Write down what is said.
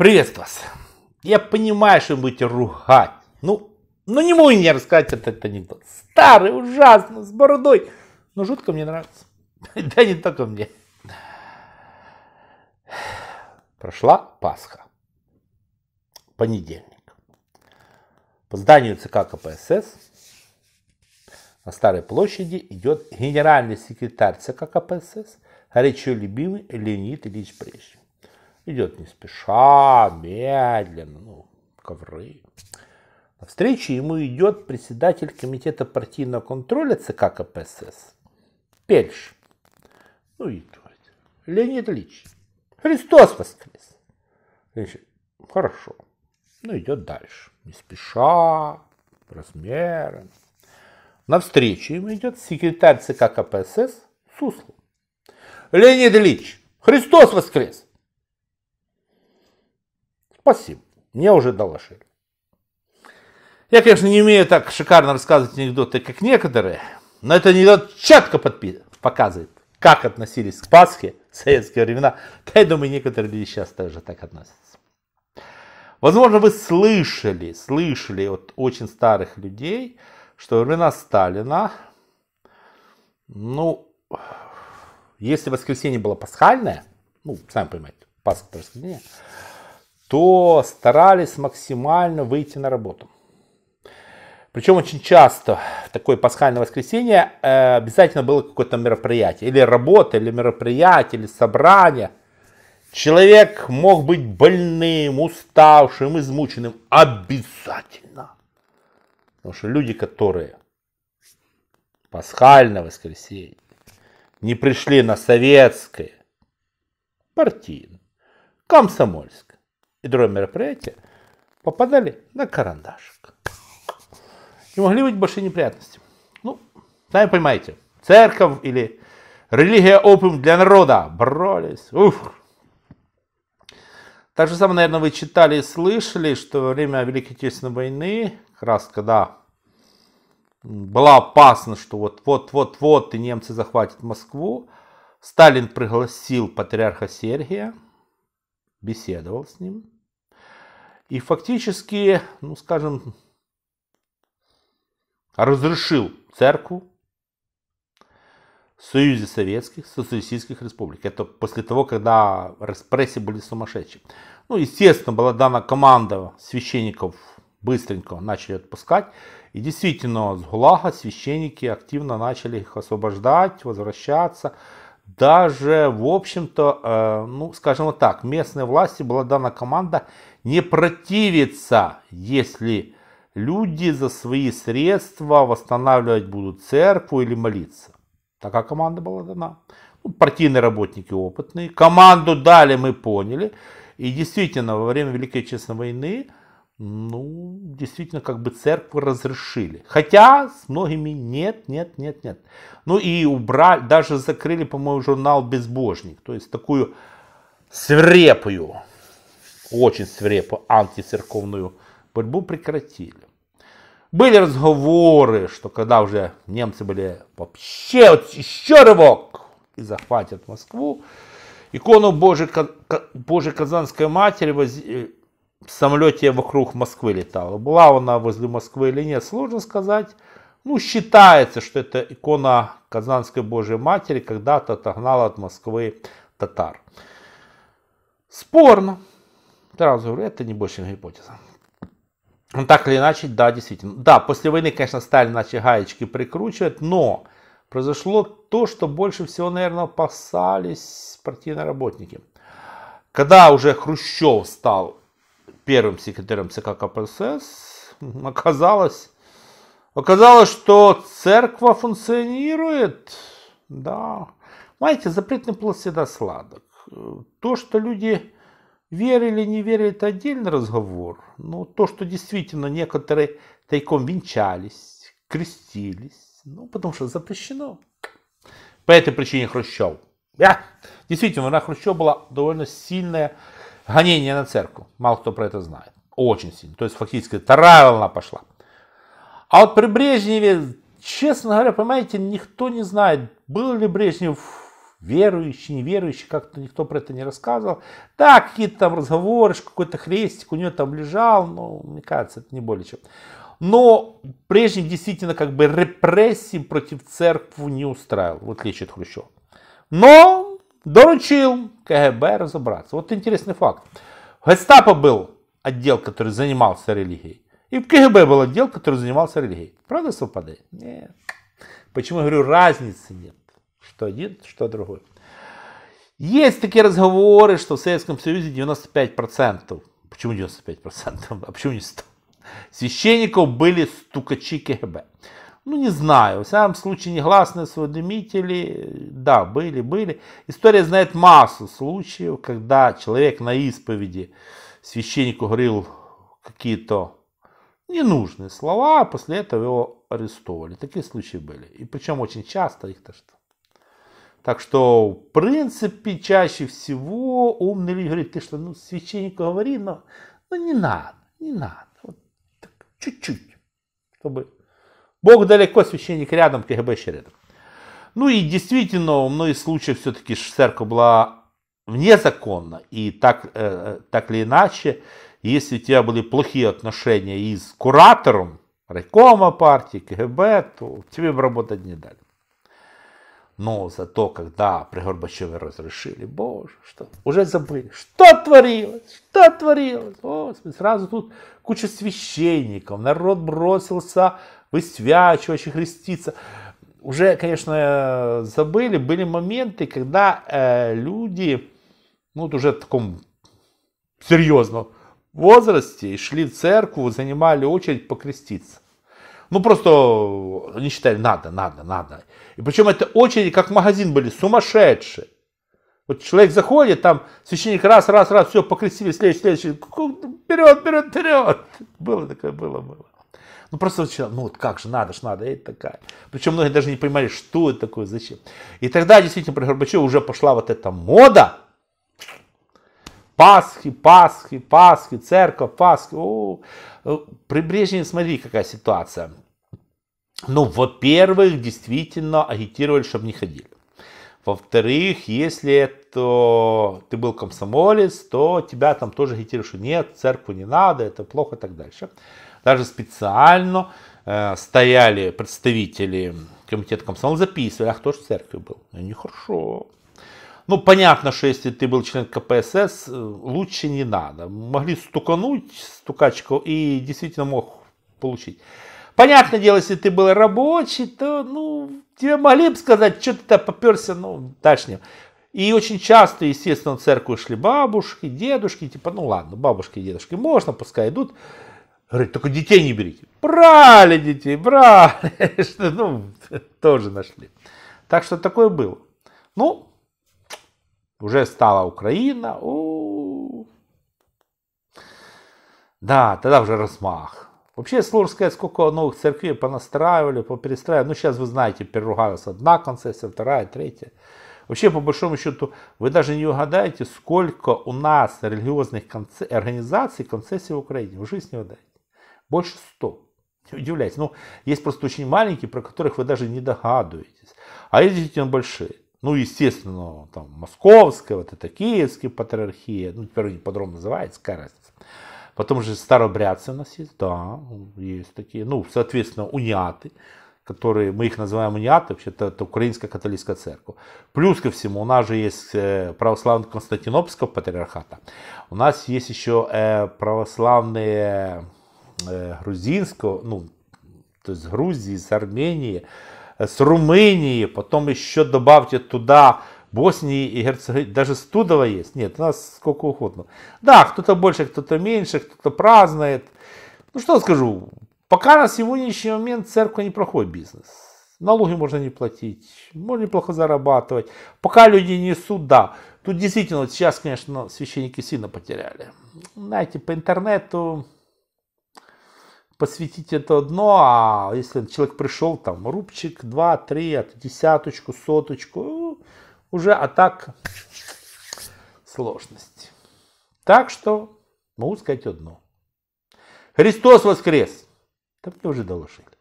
Приветствую вас. Я понимаю, что вы будете ругать. Ну, ну не мой не рассказать этот анекдот. Старый, ужасно, с бородой. Но жутко мне нравится. Да не только мне. Прошла Пасха. Понедельник. По зданию ЦК КПСС на Старой площади идет генеральный секретарь ЦК КПСС, горячо любимый Леонид Ильич Брежнев. Идет не спеша, медленно, ну, ковры. На встрече ему идет председатель комитета партийного контроля ЦК КПСС Пельш. Ну и Леонид Ильич, Христос воскрес. Ильич, хорошо. Ну идет дальше. Не спеша, На встрече ему идет секретарь ЦК КПСС Сусло. Леонид Ильич, Христос воскрес! Спасибо. Мне уже доложили. Я, конечно, не умею так шикарно рассказывать анекдоты, как некоторые, но это анекдот четко показывает, как относились к Пасхе в советские времена. Да, я думаю, некоторые люди сейчас тоже так относятся. Возможно, вы слышали, слышали от очень старых людей, что во времена Сталина, ну, если воскресенье было пасхальное, ну, сами понимаете, Пасха воскресенье, то старались максимально выйти на работу. Причем очень часто в такое пасхальное воскресенье э, обязательно было какое-то мероприятие. Или работа, или мероприятие, или собрание. Человек мог быть больным, уставшим, измученным. Обязательно. Потому что люди, которые пасхальное воскресенье не пришли на советское, партийное, комсомольское, и другое мероприятие попадали на карандашик. И могли быть большие неприятности. Ну, сами понимаете, церковь или религия опиум для народа боролись. Уф. Так же самое, наверное, вы читали и слышали, что во время Великой Отечественной войны, как раз когда была опасность, что вот-вот-вот-вот и немцы захватят Москву, Сталин пригласил патриарха Сергия – беседовал с ним. И фактически, ну скажем, разрешил церкву в Союзе Советских Социалистических Республик. Это после того, когда репрессии были сумасшедшие. Ну, естественно, была дана команда священников быстренько начали отпускать. И действительно, с ГУЛАГа священники активно начали их освобождать, возвращаться даже, в общем-то, э, ну, скажем вот так, местной власти была дана команда не противиться, если люди за свои средства восстанавливать будут церкву или молиться. Такая команда была дана. Ну, партийные работники опытные. Команду дали, мы поняли. И действительно, во время Великой Честной войны ну, действительно, как бы церкву разрешили. Хотя с многими нет, нет, нет, нет. Ну и убрали, даже закрыли, по-моему, журнал «Безбожник». То есть такую свирепую, очень свирепую антицерковную борьбу прекратили. Были разговоры, что когда уже немцы были вообще вот еще рывок и захватят Москву, икону Божьей, Божьей Казанской Матери воз э, в самолете вокруг Москвы летала. Была она возле Москвы или нет, сложно сказать. Ну, считается, что эта икона Казанской Божьей Матери когда-то отогнала от Москвы татар. Спорно. Сразу говорю, это не больше гипотеза. Но ну, так или иначе, да, действительно. Да, после войны, конечно, стали начали гаечки прикручивать, но произошло то, что больше всего, наверное, опасались партийные работники. Когда уже Хрущев стал первым секретарем ЦК КПСС, оказалось, оказалось, что церковь функционирует. Да. Знаете, запретный плод всегда сладок. То, что люди верили, не верили, это отдельный разговор. Но то, что действительно некоторые тайком венчались, крестились, ну, потому что запрещено. По этой причине Хрущев. Я, действительно, на Хрущева была довольно сильная гонение на церковь. Мало кто про это знает. Очень сильно. То есть фактически вторая пошла. А вот при Брежневе, честно говоря, понимаете, никто не знает, был ли Брежнев верующий, неверующий, как-то никто про это не рассказывал. Да, какие-то там разговоры, какой-то хрестик у него там лежал, но мне кажется, это не более чем. Но Брежнев действительно как бы репрессии против церкви не устраивал, в отличие от Но доручил КГБ разобраться. Вот интересный факт. В Гестапо был отдел, который занимался религией. И в КГБ был отдел, который занимался религией. Правда совпадает? Нет. Почему я говорю, разницы нет. Что один, что другой. Есть такие разговоры, что в Советском Союзе 95%. Почему 95%? А почему не 100? Священников были стукачи КГБ ну не знаю, в самом случае негласные осведомители, да, были, были. История знает массу случаев, когда человек на исповеди священнику говорил какие-то ненужные слова, а после этого его арестовывали. Такие случаи были. И причем очень часто их то что. Так что, в принципе, чаще всего умный люди говорит, ты что, ну, священнику говори, но ну, не надо, не надо. Вот чуть-чуть, чтобы Бог далеко, священник рядом, КГБ еще рядом. Ну и действительно, у многих случаев все-таки церковь была вне И так, э, э, так или иначе, если у тебя были плохие отношения и с куратором райкома партии, КГБ, то тебе бы работать не дали. Но зато, когда при Горбачеве разрешили, боже, что, уже забыли, что творилось, что творилось. О, сразу тут куча священников, народ бросился высвячивать и креститься, Уже, конечно, забыли, были моменты, когда э, люди, ну, вот уже в таком серьезном возрасте, шли в церковь, занимали очередь покреститься. Ну просто они считали, надо, надо, надо. И причем это очереди, как в магазин были, сумасшедшие. Вот человек заходит, там священник раз, раз, раз, все, покрестили, следующий, следующий, вперед, вперед, вперед. Было такое, было, было. Ну просто вот человек, ну вот как же, надо ж, надо, это такая. Причем многие даже не понимали, что это такое, зачем. И тогда действительно при Горбачеве уже пошла вот эта мода. Пасхи, Пасхи, Пасхи, церковь, Пасхи. О, Э, При Брежневе, смотри, какая ситуация. Ну, во-первых, действительно агитировали, чтобы не ходили. Во-вторых, если это ты был комсомолец, то тебя там тоже агитировали, что нет, церкву не надо, это плохо и так дальше. Даже специально э, стояли представители комитета комсомола, записывали, а кто же в церкви был? Ну, нехорошо. Ну, понятно, что если ты был член КПСС, э, лучше не надо. Могли стукануть стукачку и действительно мог получить. Понятное дело, если ты был рабочий, то, ну, тебе могли бы сказать, что ты там поперся, ну, дальше. И очень часто, естественно, в церковь шли бабушки, дедушки, типа, ну ладно, бабушки и дедушки можно, пускай идут. Говорит, только детей не берите. Брали детей, брали, ну, тоже нашли. Так что такое было. Ну, уже стала Украина. О -о -о. Да, тогда уже размах. Вообще, сложно сказать, сколько новых церквей понастраивали, поперестраивали. Ну, сейчас вы знаете, переругалась одна концессия, вторая, третья. Вообще, по большому счету, вы даже не угадаете, сколько у нас религиозных конце... организаций, концессий в Украине. Вы жизнь не угадаете. Больше 100. Не удивляйтесь. Ну, есть просто очень маленькие, про которых вы даже не догадываетесь. А есть действительно большие. Ну, естественно, там московская, вот это киевская патриархия, ну, теперь они по-другому называются, какая Потом же старобрядцы у нас есть, да, есть такие, ну, соответственно, униаты, которые, мы их называем униаты, вообще-то это Украинская католическая церковь. Плюс ко всему, у нас же есть э, православный Константинопольского патриархата, у нас есть еще э, православные э, грузинского, ну, то есть Грузии, из Армении, с Румынии, потом еще добавьте туда Боснии и Герцеговины, даже Студова есть. Нет, у нас сколько угодно. Да, кто-то больше, кто-то меньше, кто-то празднует. Ну что скажу, пока на сегодняшний момент церковь не неплохой бизнес. Налоги можно не платить, можно неплохо зарабатывать. Пока люди несут, да. Тут действительно, вот сейчас, конечно, священники сильно потеряли. Знаете, по интернету посвятить это одно, а если человек пришел, там, рубчик, 2, 3, а десяточку, соточку, э, уже, а так, сложности. Так что, могу сказать одно. Христос воскрес! Так мне уже доложили.